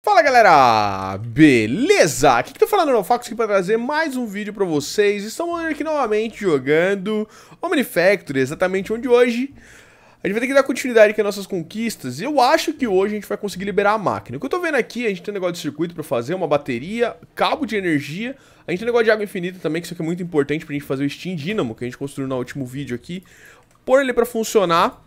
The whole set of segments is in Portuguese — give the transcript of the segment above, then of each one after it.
Fala galera, beleza? Aqui que tô tá falando é no Fox aqui pra trazer mais um vídeo pra vocês Estamos aqui novamente jogando Omni Factory, exatamente onde hoje a gente vai ter que dar continuidade aqui às nossas conquistas e eu acho que hoje a gente vai conseguir liberar a máquina. O que eu tô vendo aqui, a gente tem um negócio de circuito pra fazer, uma bateria, cabo de energia, a gente tem um negócio de água infinita também, que isso aqui é muito importante pra gente fazer o Steam Dynamo, que a gente construiu no último vídeo aqui, pôr ele pra funcionar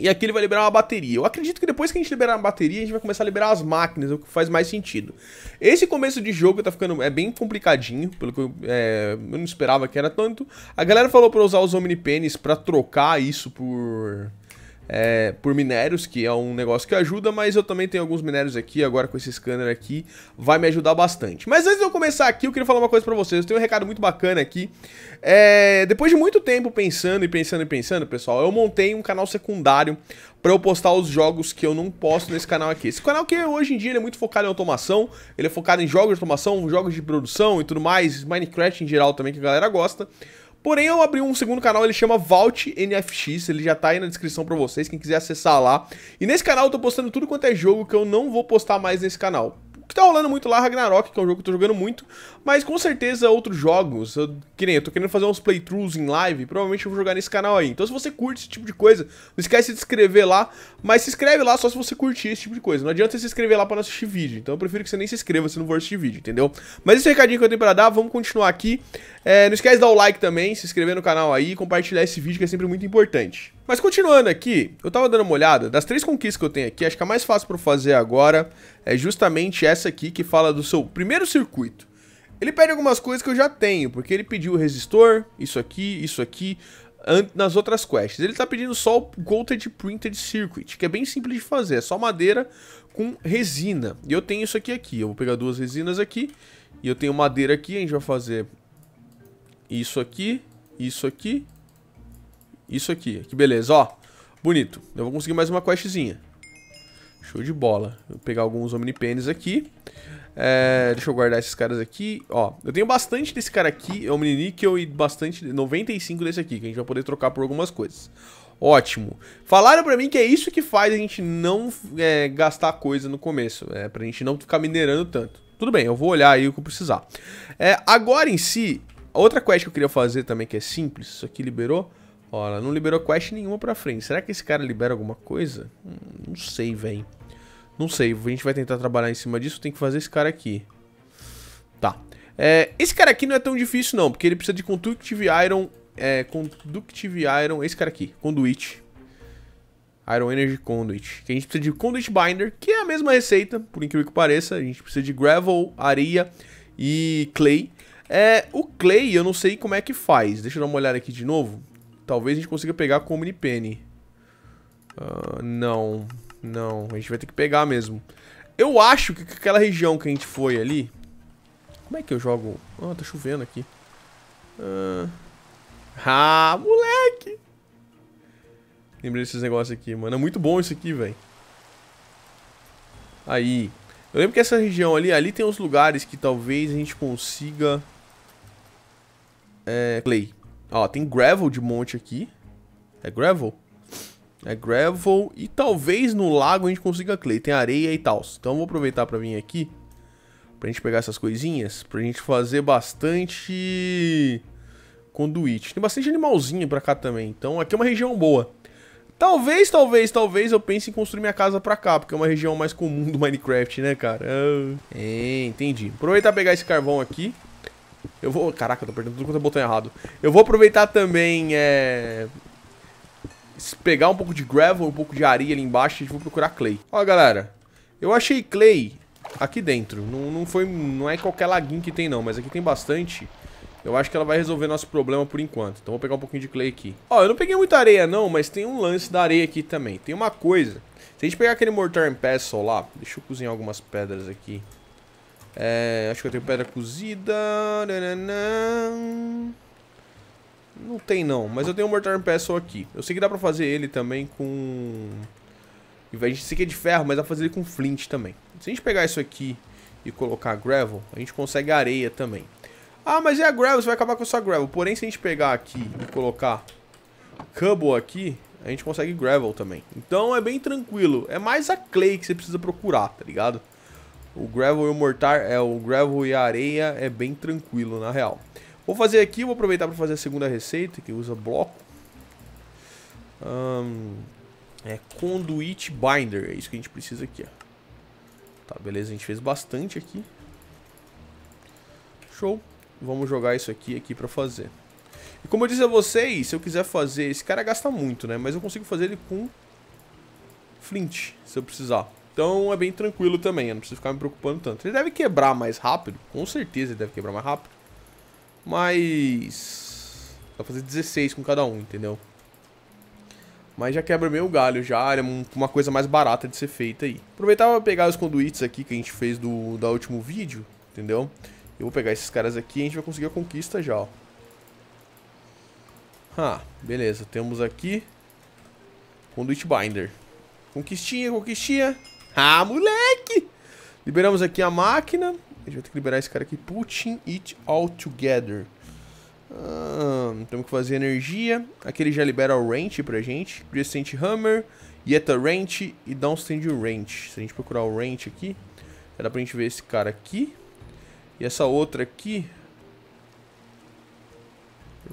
e aqui ele vai liberar uma bateria. Eu acredito que depois que a gente liberar a bateria, a gente vai começar a liberar as máquinas, o que faz mais sentido. Esse começo de jogo tá ficando é bem complicadinho, pelo que eu, é, eu não esperava que era tanto. A galera falou pra usar os Omnipenis pra trocar isso por é, por minérios, que é um negócio que ajuda, mas eu também tenho alguns minérios aqui, agora com esse scanner aqui, vai me ajudar bastante. Mas antes de eu começar aqui, eu queria falar uma coisa pra vocês, eu tenho um recado muito bacana aqui. É, depois de muito tempo pensando e pensando e pensando, pessoal, eu montei um canal secundário para eu postar os jogos que eu não posto nesse canal aqui. Esse canal que hoje em dia é muito focado em automação, ele é focado em jogos de automação, jogos de produção e tudo mais, Minecraft em geral também que a galera gosta. Porém, eu abri um segundo canal, ele chama Vault NFX, ele já tá aí na descrição pra vocês, quem quiser acessar lá. E nesse canal eu tô postando tudo quanto é jogo que eu não vou postar mais nesse canal que tá rolando muito lá, Ragnarok, que é um jogo que eu tô jogando muito, mas com certeza outros jogos, eu, que nem eu tô querendo fazer uns playthroughs em live, provavelmente eu vou jogar nesse canal aí. Então se você curte esse tipo de coisa, não esquece de se inscrever lá, mas se inscreve lá só se você curtir esse tipo de coisa. Não adianta você se inscrever lá para não assistir vídeo, então eu prefiro que você nem se inscreva se não for assistir vídeo, entendeu? Mas esse é recadinho que eu tenho pra dar, vamos continuar aqui. É, não esquece de dar o like também, se inscrever no canal aí, compartilhar esse vídeo que é sempre muito importante. Mas continuando aqui, eu tava dando uma olhada, das três conquistas que eu tenho aqui, acho que a mais fácil para fazer agora é justamente essa aqui que fala do seu primeiro circuito. Ele pede algumas coisas que eu já tenho, porque ele pediu o resistor, isso aqui, isso aqui, nas outras quests. Ele tá pedindo só o Golded Printed Circuit, que é bem simples de fazer, é só madeira com resina. E eu tenho isso aqui aqui, eu vou pegar duas resinas aqui, e eu tenho madeira aqui, a gente vai fazer isso aqui, isso aqui isso aqui, que beleza, ó. Bonito. Eu vou conseguir mais uma questzinha. Show de bola. Vou pegar alguns Omnipenes aqui. É, deixa eu guardar esses caras aqui. Ó, eu tenho bastante desse cara aqui, é nickel e bastante, 95 desse aqui, que a gente vai poder trocar por algumas coisas. Ótimo. Falaram pra mim que é isso que faz a gente não é, gastar coisa no começo. É, pra gente não ficar minerando tanto. Tudo bem, eu vou olhar aí o que eu precisar. É, agora em si, outra quest que eu queria fazer também, que é simples. Isso aqui liberou. Olha, não liberou quest nenhuma pra frente. Será que esse cara libera alguma coisa? Hum, não sei, velho. Não sei, a gente vai tentar trabalhar em cima disso, tem que fazer esse cara aqui. Tá. É, esse cara aqui não é tão difícil não, porque ele precisa de Conductive Iron... É, Conductive Iron... Esse cara aqui, Conduit. Iron Energy Conduit. Que a gente precisa de Conduit Binder, que é a mesma receita, por incrível que pareça. A gente precisa de Gravel, Areia e Clay. É, o Clay, eu não sei como é que faz. Deixa eu dar uma olhada aqui de novo. Talvez a gente consiga pegar com o Omnipenny. Uh, ah, não, não. A gente vai ter que pegar mesmo. Eu acho que aquela região que a gente foi ali... Como é que eu jogo? Ah, oh, tá chovendo aqui. Uh... Ah, moleque! Lembrei desses negócios aqui, mano. É muito bom isso aqui, velho. Aí. Eu lembro que essa região ali, ali tem uns lugares que talvez a gente consiga... É, play. Ó, tem gravel de monte aqui. É gravel? É gravel e talvez no lago a gente consiga clay. Tem areia e tal. Então vou aproveitar pra vir aqui. Pra gente pegar essas coisinhas. Pra gente fazer bastante... Conduite. Tem bastante animalzinho pra cá também. Então aqui é uma região boa. Talvez, talvez, talvez eu pense em construir minha casa pra cá, porque é uma região mais comum do Minecraft, né, cara? Ah. É, entendi. Aproveitar pegar esse carvão aqui. Eu vou... Caraca, tô apertando tudo quanto é botão errado. Eu vou aproveitar também, é... Pegar um pouco de gravel, um pouco de areia ali embaixo e vou procurar clay. Ó, galera. Eu achei clay aqui dentro. Não, não, foi, não é qualquer laguinho que tem, não. Mas aqui tem bastante. Eu acho que ela vai resolver nosso problema por enquanto. Então vou pegar um pouquinho de clay aqui. Ó, eu não peguei muita areia, não. Mas tem um lance da areia aqui também. Tem uma coisa. Se a gente pegar aquele mortar and pestle lá... Deixa eu cozinhar algumas pedras aqui. É, acho que eu tenho pedra cozida. Não tem não, mas eu tenho um Mortar Pestle aqui. Eu sei que dá pra fazer ele também com... A gente sei que é de ferro, mas dá pra fazer ele com flint também. Se a gente pegar isso aqui e colocar gravel, a gente consegue areia também. Ah, mas é a gravel, você vai acabar com a sua gravel. Porém, se a gente pegar aqui e colocar cubble aqui, a gente consegue gravel também. Então é bem tranquilo. É mais a clay que você precisa procurar, tá ligado? O gravel e o mortar, é, o gravel e a areia é bem tranquilo, na real. Vou fazer aqui, vou aproveitar para fazer a segunda receita, que usa bloco. é conduit binder, é isso que a gente precisa aqui, ó. Tá, beleza, a gente fez bastante aqui. Show. Vamos jogar isso aqui aqui para fazer. E como eu disse a vocês, se eu quiser fazer... Esse cara gasta muito, né? Mas eu consigo fazer ele com flint, se eu precisar. Então é bem tranquilo também, eu não preciso ficar me preocupando tanto. Ele deve quebrar mais rápido, com certeza ele deve quebrar mais rápido. Mas... Dá pra fazer 16 com cada um, entendeu? Mas já quebra meio galho já, é uma coisa mais barata de ser feita aí. Aproveitar pra pegar os conduites aqui que a gente fez do da último vídeo, entendeu? Eu vou pegar esses caras aqui e a gente vai conseguir a conquista já, ó. Ah, beleza. Temos aqui... Conduit Binder. Conquistinha, conquistinha ah, moleque! Liberamos aqui a máquina. A gente vai ter que liberar esse cara aqui. Putting it all together. Ah, temos que fazer energia. Aqui ele já libera o range pra gente. Crescent Hammer, Yeta Range e Downstand Range. Se a gente procurar o range aqui, dá pra gente ver esse cara aqui. E essa outra aqui.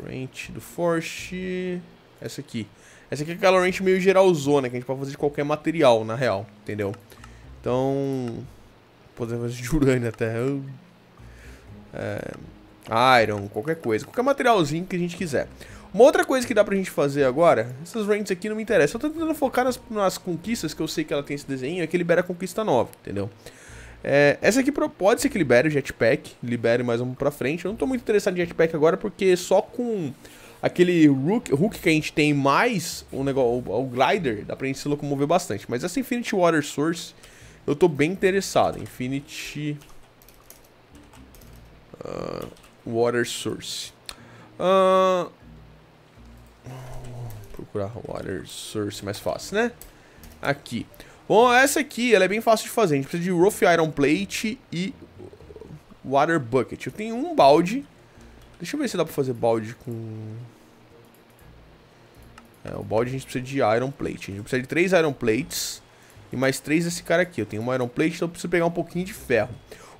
Range do Force. Essa aqui. Essa aqui é aquela wrench meio geralzona, que a gente pode fazer de qualquer material, na real, entendeu? Então... Poder fazer de urânio até... É, iron, qualquer coisa. Qualquer materialzinho que a gente quiser. Uma outra coisa que dá pra gente fazer agora, essas rants aqui não me interessam. Eu tô tentando focar nas, nas, conquistas, que eu sei que ela tem esse desenho, é que libera a conquista nova, entendeu? É, essa aqui pode ser que libere o jetpack, libere mais um pra frente. Eu não tô muito interessado em jetpack agora, porque só com Aquele Rook Rook que a gente tem mais o, negócio, o, o Glider, dá pra gente se locomover bastante. Mas essa Infinity Water Source, eu tô bem interessado. Infinity... Uh, water Source. Uh, procurar Water Source mais fácil, né? Aqui. Bom, essa aqui, ela é bem fácil de fazer. A gente precisa de Rough Iron Plate e Water Bucket. Eu tenho um balde. Deixa eu ver se dá pra fazer balde com... É, o balde a gente precisa de iron plate. A gente precisa de três iron plates e mais três desse cara aqui. Eu tenho uma iron plate, então eu preciso pegar um pouquinho de ferro.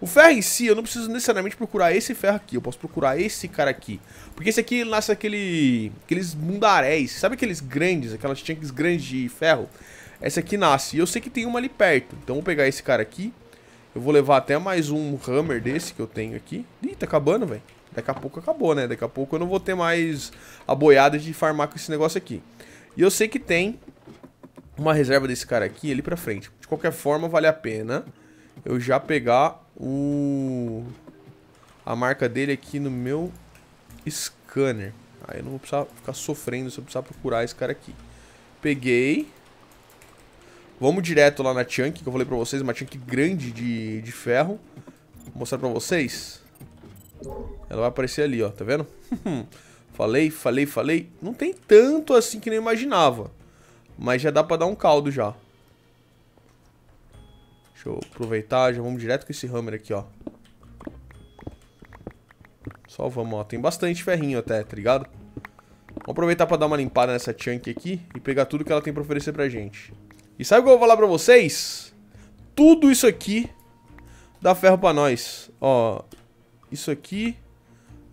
O ferro em si, eu não preciso necessariamente procurar esse ferro aqui. Eu posso procurar esse cara aqui. Porque esse aqui nasce aquele, aqueles mundaréis. Sabe aqueles grandes, aquelas tanques grandes de ferro? Essa aqui nasce. E eu sei que tem uma ali perto. Então eu vou pegar esse cara aqui. Eu vou levar até mais um hammer desse que eu tenho aqui. Ih, tá acabando, velho. Daqui a pouco acabou, né? Daqui a pouco eu não vou ter mais a boiada de farmar com esse negócio aqui. E eu sei que tem uma reserva desse cara aqui ali pra frente. De qualquer forma, vale a pena eu já pegar o... A marca dele aqui no meu scanner. Aí eu não vou precisar ficar sofrendo se eu precisar procurar esse cara aqui. Peguei. Vamos direto lá na Chunk, que eu falei pra vocês, uma Chunk grande de, de ferro. Vou mostrar pra vocês. Ela vai aparecer ali, ó, tá vendo? Falei, falei, falei. Não tem tanto assim que nem imaginava. Mas já dá pra dar um caldo já. Deixa eu aproveitar, já vamos direto com esse hammer aqui, ó. Só vamos, ó. Tem bastante ferrinho até, tá ligado? Vamos aproveitar pra dar uma limpada nessa chunk aqui e pegar tudo que ela tem pra oferecer pra gente. E sabe o que eu vou falar pra vocês? Tudo isso aqui dá ferro pra nós. Ó, isso aqui...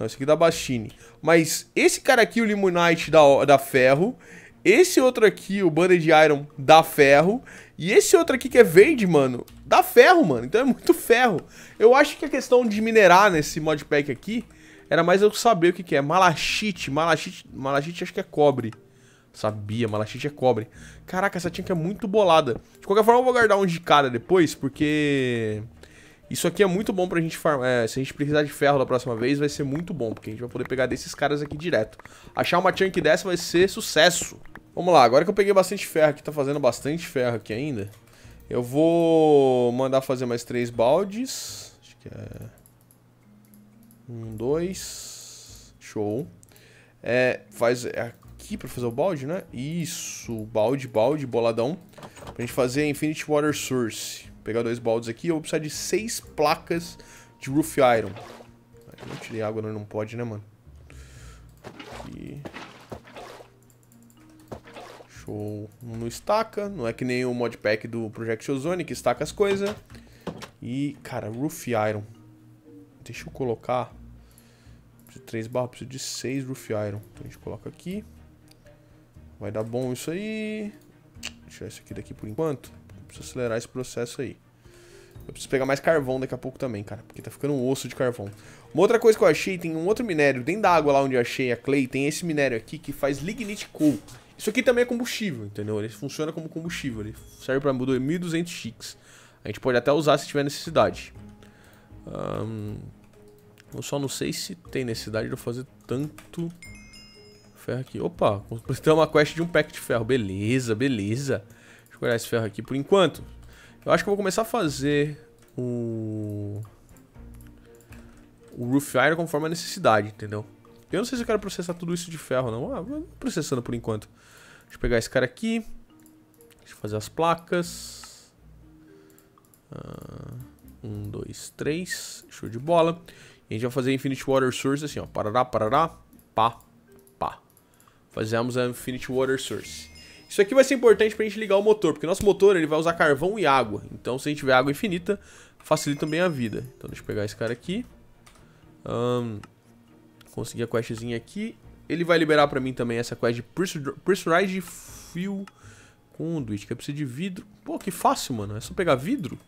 Não, esse aqui da Bastine. Mas esse cara aqui, o Limonite da, da Ferro. Esse outro aqui, o Banner de Iron, da Ferro. E esse outro aqui que é verde, mano, dá ferro, mano. Então é muito ferro. Eu acho que a questão de minerar nesse modpack aqui era mais eu saber o que, que é. Malachite, malachite, malachite acho que é cobre. Sabia, malachite é cobre. Caraca, essa tinta é muito bolada. De qualquer forma, eu vou guardar um de cada depois, porque... Isso aqui é muito bom pra gente farmar. É, se a gente precisar de ferro da próxima vez, vai ser muito bom, porque a gente vai poder pegar desses caras aqui direto. Achar uma chunk dessa vai ser sucesso. Vamos lá, agora que eu peguei bastante ferro aqui, tá fazendo bastante ferro aqui ainda. Eu vou mandar fazer mais três baldes. Acho que é... Um, dois... Show. É, faz... É aqui pra fazer o balde, né? Isso, balde, balde, boladão. Pra gente fazer a Infinite Water Source. Vou pegar dois baldes aqui. Eu vou precisar de seis placas de roof iron. Eu não tirei água, não, não pode, né, mano? Aqui. Show. Não estaca. Não é que nem o modpack do Project Ozone, que estaca as coisas. E, cara, roof iron. Deixa eu colocar... Preciso de 3 barras, preciso de 6 roof iron. Então a gente coloca aqui. Vai dar bom isso aí. Vou tirar isso aqui daqui por enquanto preciso acelerar esse processo aí. Eu preciso pegar mais carvão daqui a pouco também, cara. Porque tá ficando um osso de carvão. Uma outra coisa que eu achei, tem um outro minério dentro da água lá onde eu achei a clay, tem esse minério aqui que faz lignite coal. Isso aqui também é combustível, entendeu? Ele funciona como combustível, ele serve pra 1.200 x A gente pode até usar se tiver necessidade. Um, eu só não sei se tem necessidade de eu fazer tanto ferro aqui. Opa, completei uma quest de um pack de ferro. Beleza, beleza pegar esse ferro aqui por enquanto. Eu acho que eu vou começar a fazer o... O Roof Iron conforme a necessidade, entendeu? Eu não sei se eu quero processar tudo isso de ferro, não. Ah, vou processando por enquanto. Deixa eu pegar esse cara aqui. Deixa eu fazer as placas. Ah, um, dois, três. Show de bola. E a gente vai fazer Infinite Water Source assim, ó. Parará, parará, pá, pá. Fazemos a Infinite Water Source. Isso aqui vai ser importante pra gente ligar o motor, porque nosso motor ele vai usar carvão e água. Então se a gente tiver água infinita, facilita bem a vida. Então deixa eu pegar esse cara aqui. Um, consegui a questzinha aqui. Ele vai liberar pra mim também essa quest de Pressurized Fuel Conduit, que eu é preciso de vidro. Pô, que fácil, mano. É só pegar vidro?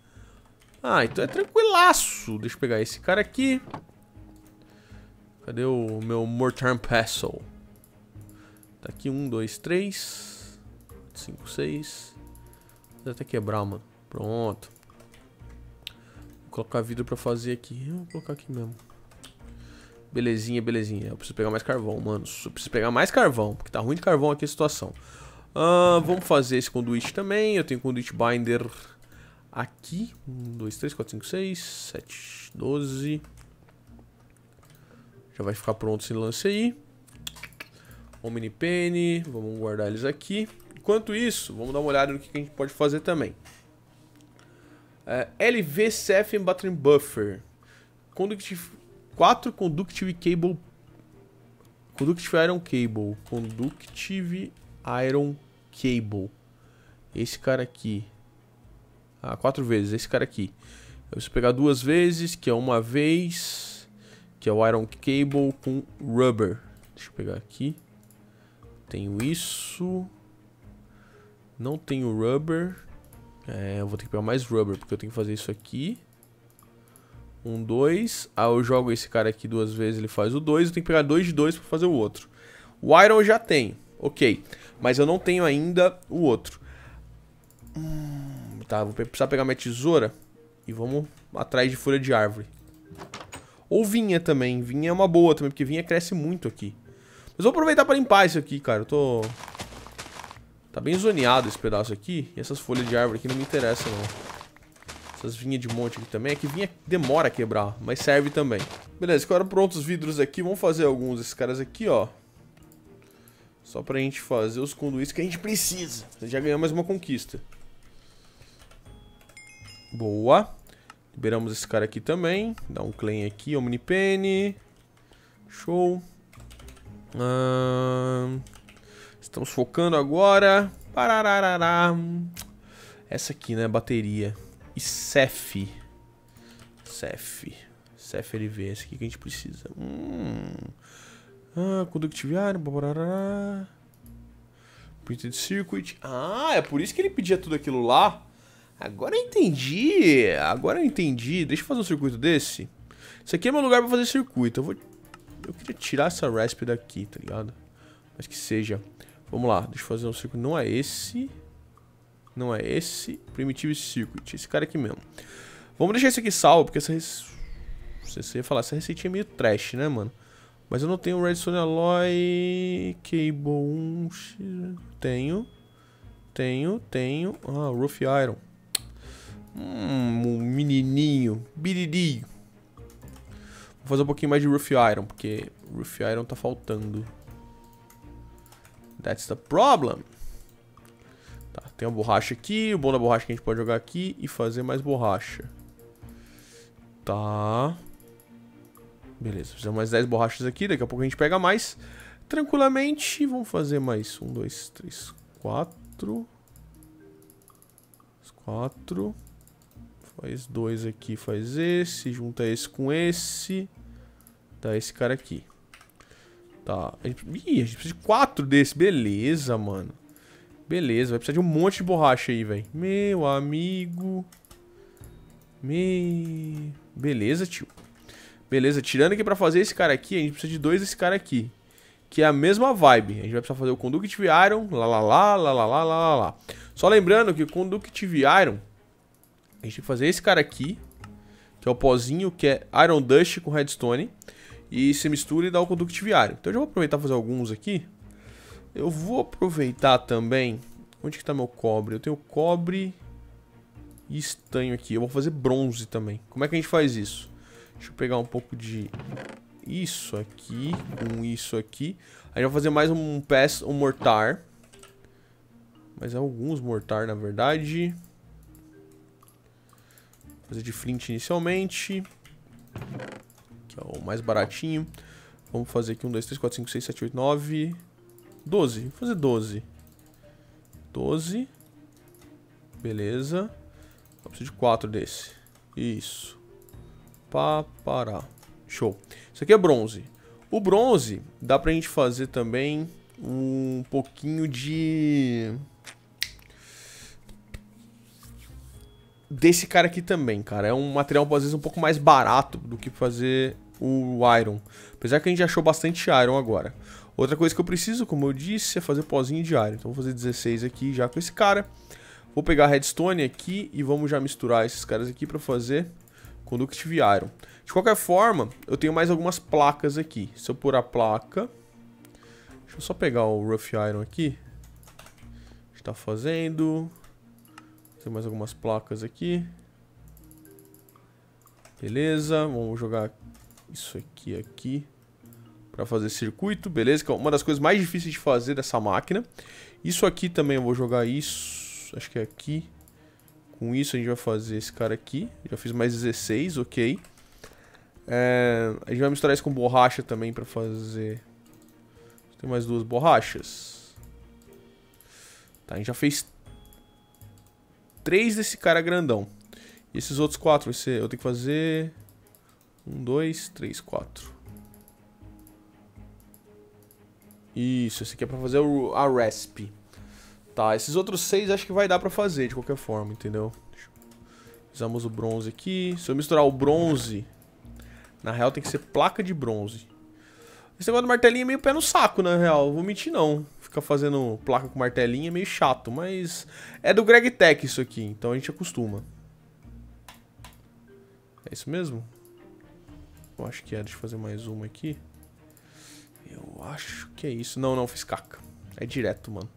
Ah, então é tranquilaço. Deixa eu pegar esse cara aqui. Cadê o meu Mortar Pestle? Tá aqui, um, dois, três... 5, 6. Vou até quebrar, mano. Pronto. Vou colocar vidro pra fazer aqui. vou colocar aqui mesmo. Belezinha, belezinha. Eu preciso pegar mais carvão, mano. Eu preciso pegar mais carvão, porque tá ruim de carvão aqui a situação. Ah, vamos fazer esse conduit também. Eu tenho conduit binder aqui. 1, 2, 3, 4, 5, 6, 7, 12. Já vai ficar pronto esse lance aí. Omnipene, vamos guardar eles aqui. Enquanto isso, vamos dar uma olhada no que a gente pode fazer também. É, LVCF Embattling Buffer. Conductive, 4 Conductive Cable... Conductive Iron Cable. Conductive Iron Cable. Esse cara aqui. Ah, quatro vezes. Esse cara aqui. Eu preciso pegar duas vezes, que é uma vez, que é o Iron Cable com Rubber. Deixa eu pegar aqui. Tenho isso. Não tenho rubber. É, eu vou ter que pegar mais rubber, porque eu tenho que fazer isso aqui. Um, dois. Ah, eu jogo esse cara aqui duas vezes, ele faz o dois. Eu tenho que pegar dois de dois pra fazer o outro. O iron eu já tenho, ok. Mas eu não tenho ainda o outro. Hum, tá, vou precisar pegar minha tesoura. E vamos atrás de folha de árvore. Ou vinha também. Vinha é uma boa também, porque vinha cresce muito aqui. Mas vou aproveitar pra limpar isso aqui, cara. Eu tô... Tá bem zoneado esse pedaço aqui. E essas folhas de árvore aqui não me interessam, não. Essas vinhas de monte aqui também. É que vinha demora a quebrar, mas serve também. Beleza, agora prontos os vidros aqui. Vamos fazer alguns desses caras aqui, ó. Só pra gente fazer os conduítes que a gente precisa. Já ganhamos mais uma conquista. Boa. Liberamos esse cara aqui também. Dá um claim aqui, Omnipenny. Show. Ahn... Estamos focando agora. Parararará. Essa aqui, né? Bateria. E Cef. Cef. Cef LV. Essa aqui que a gente precisa. Hum. Ah, conductiviário. de Printed circuit. Ah, é por isso que ele pedia tudo aquilo lá. Agora eu entendi. Agora eu entendi. Deixa eu fazer um circuito desse. Esse aqui é meu lugar pra fazer circuito. Eu vou... Eu queria tirar essa rasp daqui, tá ligado? Mas que seja. Vamos lá, deixa eu fazer um circuito. Não é esse. Não é esse. Primitive Circuit. Esse cara aqui mesmo. Vamos deixar esse aqui salvo, porque essa... Você ia falar, essa receitinha é meio trash, né, mano? Mas eu não tenho Redstone Alloy... Cable 1... Tenho. Tenho, tenho. Ah, Roof Iron. Hum, menininho. Biridinho. Vou fazer um pouquinho mais de Roof Iron, porque Roof Iron tá faltando. That's the problem. Tá, tem uma borracha aqui. O bom da borracha é que a gente pode jogar aqui e fazer mais borracha. Tá. Beleza, fizemos mais 10 borrachas aqui. Daqui a pouco a gente pega mais. Tranquilamente. Vamos fazer mais 1, 2, 3, 4. 4. Faz dois aqui, faz esse. Junta esse com esse. Dá esse cara aqui. Tá. A gente... Ih, a gente precisa de quatro desse. Beleza, mano. Beleza, vai precisar de um monte de borracha aí, velho. Meu amigo. Me... Beleza, tio. Beleza, tirando aqui pra fazer esse cara aqui, a gente precisa de dois desse cara aqui. Que é a mesma vibe. A gente vai precisar fazer o Conductive Iron, lá, lá, lá, lá, lá, lá, lá, lá. Só lembrando que o Conductive Iron, a gente tem que fazer esse cara aqui, que é o pozinho, que é Iron Dust com Redstone e se mistura e dá o conducto viário. Então eu já vou aproveitar fazer alguns aqui. Eu vou aproveitar também... Onde que tá meu cobre? Eu tenho cobre e estanho aqui. Eu vou fazer bronze também. Como é que a gente faz isso? Deixa eu pegar um pouco de isso aqui com isso aqui. A gente vai fazer mais um pass, um mortar. Mas é alguns mortar, na verdade. Vou fazer de flint inicialmente é o mais baratinho. Vamos fazer aqui 1, 2, 3, 4, 5, 6, 7, 8, 9, 12. Vou fazer 12. 12. Beleza. Eu preciso de 4 desse. Isso. Pá, pará. Show. Isso aqui é bronze. O bronze dá pra gente fazer também um pouquinho de... Desse cara aqui também, cara. É um material, às vezes, um pouco mais barato do que fazer o Iron. Apesar que a gente achou bastante Iron agora. Outra coisa que eu preciso, como eu disse, é fazer pozinho de Iron. Então vou fazer 16 aqui já com esse cara. Vou pegar Redstone aqui e vamos já misturar esses caras aqui pra fazer Conductive Iron. De qualquer forma, eu tenho mais algumas placas aqui. Se eu pôr a placa... Deixa eu só pegar o Rough Iron aqui. A gente tá fazendo... Tem mais algumas placas aqui. Beleza, vamos jogar isso aqui aqui para fazer circuito, beleza? Que é uma das coisas mais difíceis de fazer dessa máquina. Isso aqui também eu vou jogar isso, acho que é aqui. Com isso a gente vai fazer esse cara aqui. Já fiz mais 16, ok. É, a gente vai misturar isso com borracha também para fazer... Tem mais duas borrachas. Tá, a gente já fez três desse cara grandão. E esses outros quatro Eu tenho que fazer... Um, dois, três, quatro. Isso, esse aqui é pra fazer a resp. Tá, esses outros seis acho que vai dar pra fazer de qualquer forma, entendeu? Usamos o bronze aqui. Se eu misturar o bronze... Na real tem que ser placa de bronze. Esse negócio do martelinho é meio pé no saco, na real. Vou mentir não. Ficar fazendo placa com martelinho é meio chato, mas... É do Greg Tech isso aqui, então a gente acostuma. É isso mesmo? Eu acho que é. Deixa eu fazer mais uma aqui. Eu acho que é isso. Não, não, fiz caca. É direto, mano.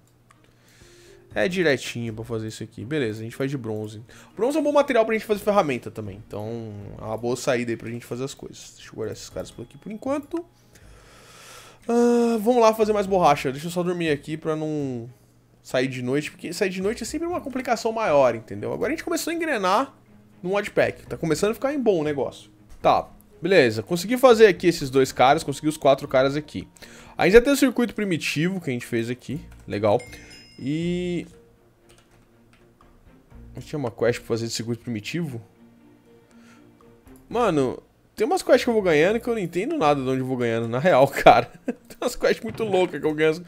É direitinho pra fazer isso aqui. Beleza, a gente faz de bronze. Bronze é um bom material pra gente fazer ferramenta também. Então, é uma boa saída aí pra gente fazer as coisas. Deixa eu guardar esses caras por aqui por enquanto. Ah, vamos lá fazer mais borracha. Deixa eu só dormir aqui pra não sair de noite. Porque sair de noite é sempre uma complicação maior, entendeu? Agora a gente começou a engrenar no modpack. Tá começando a ficar em bom o negócio. Tá, Beleza, consegui fazer aqui esses dois caras, consegui os quatro caras aqui. Ainda tem o circuito primitivo que a gente fez aqui, legal. E... Não tinha uma quest pra fazer de circuito primitivo? Mano, tem umas quests que eu vou ganhando que eu não entendo nada de onde eu vou ganhando, na real, cara. tem umas quests muito loucas que eu ganho.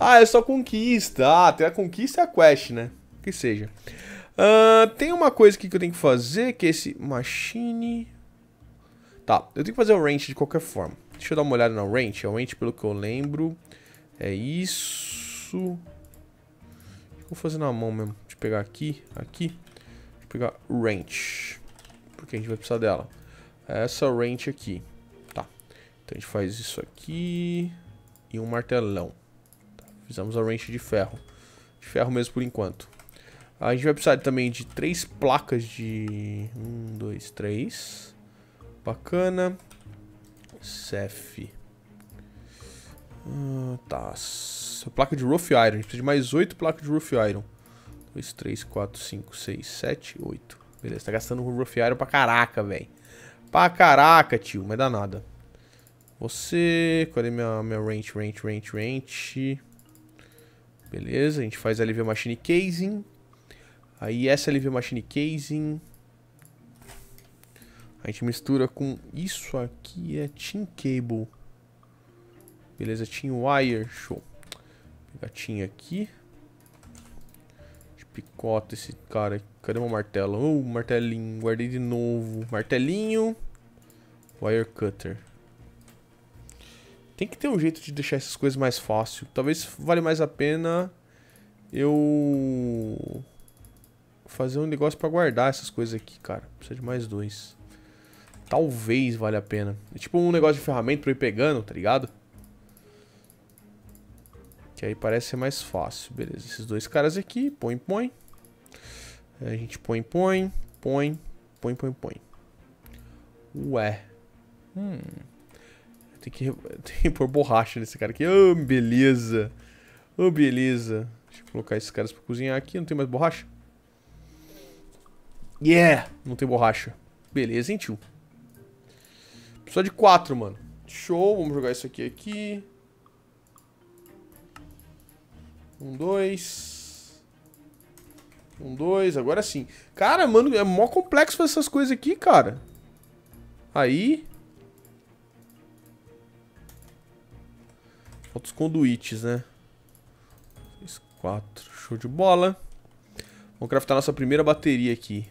Ah, é só conquista. Ah, tem a conquista e a quest, né? Que seja. Uh, tem uma coisa aqui que eu tenho que fazer, que é esse machine... Tá, eu tenho que fazer o range de qualquer forma. Deixa eu dar uma olhada no range. O range, pelo que eu lembro, é isso. Vou fazer na mão mesmo. Deixa eu pegar aqui, aqui. Deixa eu pegar range. Porque a gente vai precisar dela. Essa range aqui. Tá. Então a gente faz isso aqui. E um martelão. Tá. Fizemos a range de ferro. De ferro mesmo por enquanto. A gente vai precisar também de três placas de... Um, dois, três... Bacana. Cef. Ah, tá. Placa de Rough Iron. A gente precisa de mais 8 placas de Rough Iron. 2, 3, 4, 5, 6, 7, 8. Beleza, tá gastando Rough Iron pra caraca, velho. Pra caraca, tio. Mas dá nada. Você... Cadê minha, minha range, range, range, range? Beleza, a gente faz LV Machine Casing. Aí essa LV Machine Casing... A gente mistura com isso aqui é Team Cable. Beleza, Team Wire, show. Gatinha aqui. Picota esse cara. Cadê meu martelo? Oh, martelinho. Guardei de novo. Martelinho. Wire Cutter. Tem que ter um jeito de deixar essas coisas mais fácil. Talvez vale mais a pena eu fazer um negócio para guardar essas coisas aqui, cara. Precisa de mais dois. Talvez valha a pena. É tipo um negócio de ferramenta pra eu ir pegando, tá ligado? Que aí parece ser mais fácil. Beleza, esses dois caras aqui, põe, põe. É, a gente põe, põe, põe, põe, põe, põe. Ué. Hum. Tem que, tem que pôr borracha nesse cara aqui. Oh, beleza. Oh, beleza. Deixa eu colocar esses caras pra cozinhar aqui. Não tem mais borracha? Yeah! Não tem borracha. Beleza, hein, tio? Precisa de quatro, mano. Show, vamos jogar isso aqui aqui. Um, dois. Um, dois, agora sim. Cara, mano, é mó complexo fazer essas coisas aqui, cara. Aí. Falta os conduites, né? Seis, quatro. Show de bola. Vamos craftar nossa primeira bateria aqui.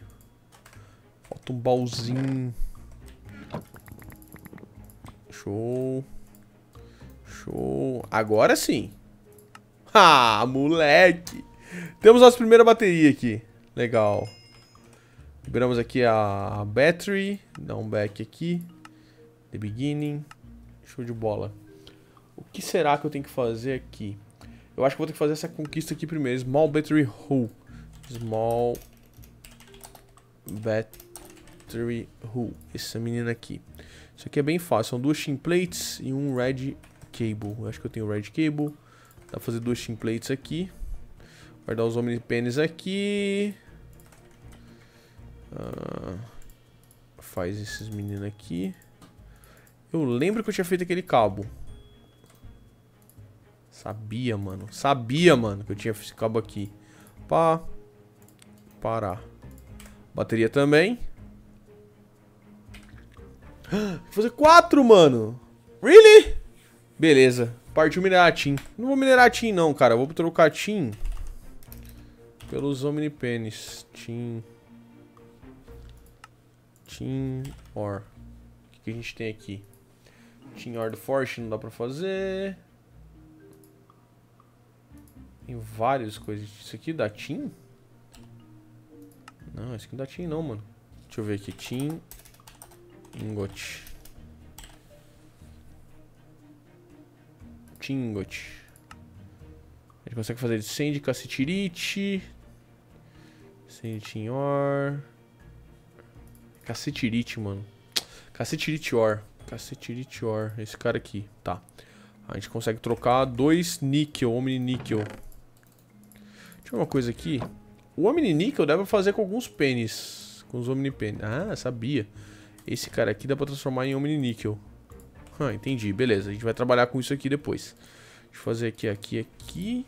Falta um baúzinho. Show. Show. Agora sim. Ah, moleque. Temos nossa primeira bateria aqui. Legal. Liberamos aqui a battery. Dá um back aqui. The beginning. Show de bola. O que será que eu tenho que fazer aqui? Eu acho que vou ter que fazer essa conquista aqui primeiro. Small battery hole. Small battery hole. Essa menina aqui. Isso aqui é bem fácil. São duas shin plates e um red cable. Eu acho que eu tenho red cable. Dá pra fazer duas shin plates aqui. Guardar os homens pênis aqui. Ah, faz esses meninos aqui. Eu lembro que eu tinha feito aquele cabo. Sabia, mano. Sabia, mano, que eu tinha feito esse cabo aqui. Pá. Parar. Bateria também. Fazer quatro, mano. Really? Beleza. Partiu minerar Tim. Não vou minerar Tim, não, cara. Vou trocar Tim pelos Omnipenis. Tim. Tim Or. O que, que a gente tem aqui? team Or do Forte não dá pra fazer. Tem várias coisas. Isso aqui dá team Não, isso aqui não dá Tim, não, mano. Deixa eu ver aqui. team Ingot. Tingot. A gente consegue fazer de Sand, Cacetirite. Sand, Tinhor. Cacetirite, mano. Cacetirite Or. Cacetirite Or. Esse cara aqui. Tá. A gente consegue trocar dois níquel, Omni níquel. Deixa eu ver uma coisa aqui. O Omni níquel deve fazer com alguns pênis. Com os Omni pênis. Ah, sabia. Esse cara aqui dá pra transformar em Omni-Níquel. Ah, entendi. Beleza, a gente vai trabalhar com isso aqui depois. Deixa eu fazer aqui, aqui, aqui.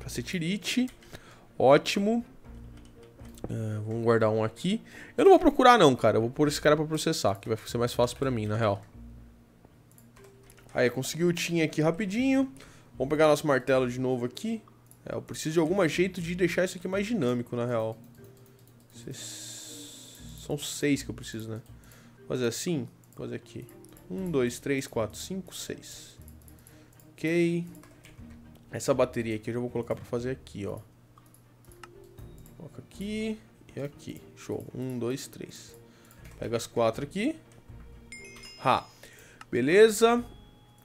Cacetirite. Ótimo. Uh, vamos guardar um aqui. Eu não vou procurar não, cara. Eu vou pôr esse cara pra processar, que vai ser mais fácil pra mim, na real. Aí, consegui o tin aqui rapidinho. Vamos pegar nosso martelo de novo aqui. É, eu preciso de algum jeito de deixar isso aqui mais dinâmico, na real. 60. São seis que eu preciso, né? Vou fazer assim, vou fazer aqui. Um, dois, três, quatro, cinco, seis. Ok. Essa bateria aqui eu já vou colocar pra fazer aqui, ó. Coloca aqui e aqui. Show. Um, dois, três. Pega as quatro aqui. Ha. Beleza.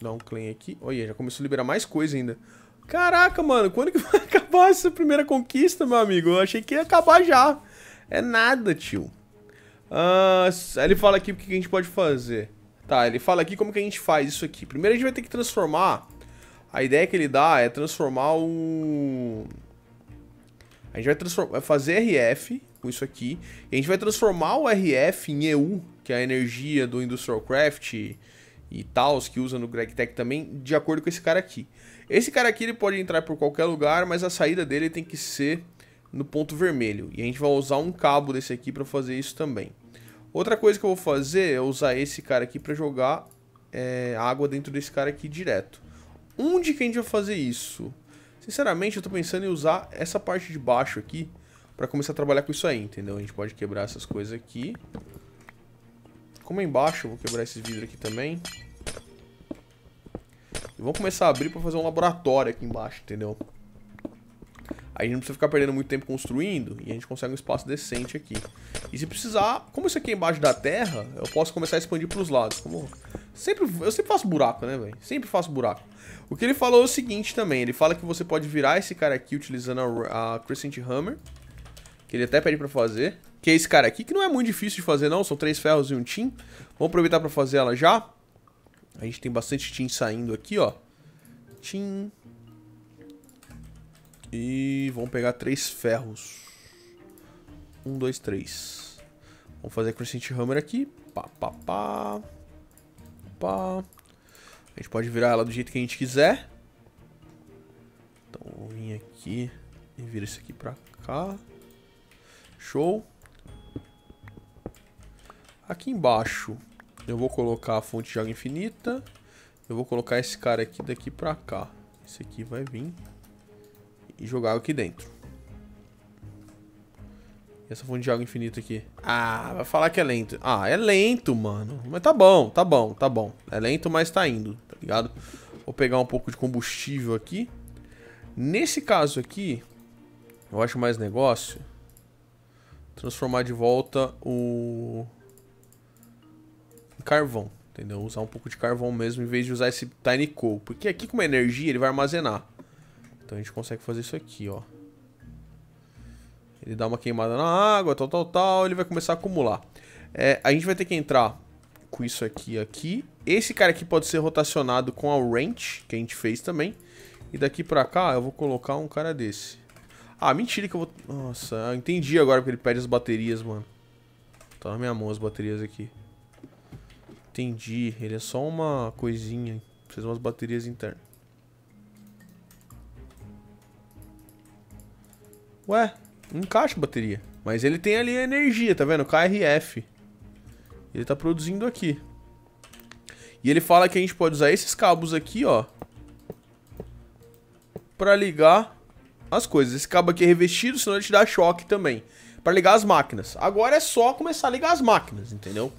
Dá um claim aqui. Olha, já começou a liberar mais coisa ainda. Caraca, mano, quando que vai acabar essa primeira conquista, meu amigo? Eu achei que ia acabar já. É nada, tio. Uh, ele fala aqui o que a gente pode fazer. Tá, ele fala aqui como que a gente faz isso aqui. Primeiro a gente vai ter que transformar... A ideia que ele dá é transformar o... A gente vai, fazer RF com isso aqui. E a gente vai transformar o RF em EU, que é a energia do Industrial Craft e, tal, os que usa no GregTech também, de acordo com esse cara aqui. Esse cara aqui ele pode entrar por qualquer lugar, mas a saída dele tem que ser no ponto vermelho. E a gente vai usar um cabo desse aqui para fazer isso também. Outra coisa que eu vou fazer é usar esse cara aqui para jogar é, água dentro desse cara aqui direto. Onde que a gente vai fazer isso? Sinceramente, eu tô pensando em usar essa parte de baixo aqui para começar a trabalhar com isso aí, entendeu? A gente pode quebrar essas coisas aqui. Como é embaixo, eu vou quebrar esses vidros aqui também. E vamos começar a abrir para fazer um laboratório aqui embaixo, entendeu? Aí a gente não precisa ficar perdendo muito tempo construindo e a gente consegue um espaço decente aqui. E se precisar, como isso aqui é embaixo da terra, eu posso começar a expandir para os lados. Como sempre, eu sempre faço buraco, né, velho? Sempre faço buraco. O que ele falou é o seguinte também, ele fala que você pode virar esse cara aqui utilizando a, a Crescent Hammer, que ele até pede para fazer, que é esse cara aqui, que não é muito difícil de fazer não, são três ferros e um tin. Vamos aproveitar para fazer ela já. A gente tem bastante tin saindo aqui, ó. Tim. E vamos pegar três ferros. Um, dois, três. Vamos fazer Crescent Hammer aqui. Pá, pá, pá. Pá. A gente pode virar ela do jeito que a gente quiser. Então, vou vir aqui e vira isso aqui pra cá. Show. Aqui embaixo eu vou colocar a fonte de água infinita. Eu vou colocar esse cara aqui daqui pra cá. Esse aqui vai vir e jogar aqui dentro. E essa fonte de água infinita aqui. Ah, vai falar que é lento. Ah, é lento, mano. Mas tá bom, tá bom, tá bom. É lento, mas tá indo, tá ligado? Vou pegar um pouco de combustível aqui. Nesse caso aqui, eu acho mais negócio transformar de volta o carvão, entendeu? Usar um pouco de carvão mesmo em vez de usar esse Tiny Coal. Porque aqui com uma é energia ele vai armazenar. Então a gente consegue fazer isso aqui, ó. Ele dá uma queimada na água, tal, tal, tal. Ele vai começar a acumular. É, a gente vai ter que entrar com isso aqui aqui. Esse cara aqui pode ser rotacionado com a wrench, que a gente fez também. E daqui pra cá eu vou colocar um cara desse. Ah, mentira que eu vou... Nossa, eu entendi agora porque ele pede as baterias, mano. Tá na minha mão as baterias aqui. Entendi. Ele é só uma coisinha. precisa umas baterias internas. Ué, não encaixa a bateria. Mas ele tem ali a energia, tá vendo? KRF. Ele tá produzindo aqui. E ele fala que a gente pode usar esses cabos aqui, ó. Pra ligar as coisas. Esse cabo aqui é revestido, senão ele te dá choque também. Pra ligar as máquinas. Agora é só começar a ligar as máquinas, entendeu?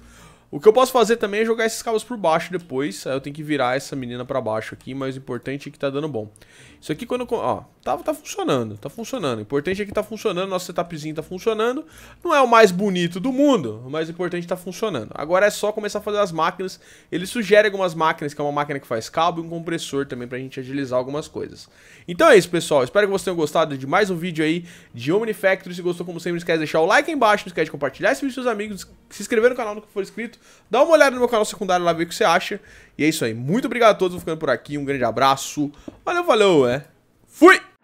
O que eu posso fazer também é jogar esses cabos por baixo depois. Aí eu tenho que virar essa menina pra baixo aqui, mas o importante é que tá dando bom. Isso aqui quando... Ó, tá, tá funcionando, tá funcionando. O importante é que tá funcionando, nosso setupzinho tá funcionando. Não é o mais bonito do mundo, mas o importante é tá funcionando. Agora é só começar a fazer as máquinas. Ele sugere algumas máquinas, que é uma máquina que faz cabo e um compressor também pra gente agilizar algumas coisas. Então é isso, pessoal. Espero que vocês tenham gostado de mais um vídeo aí de Omni Factory. Se gostou, como sempre, não esquece de deixar o like aí embaixo, não esquece de compartilhar esse vídeo com seus amigos, se inscrever no canal no que for inscrito dá uma olhada no meu canal secundário lá, ver o que você acha. E é isso aí. Muito obrigado a todos, vou ficando por aqui. Um grande abraço. Valeu, valeu, é. Fui!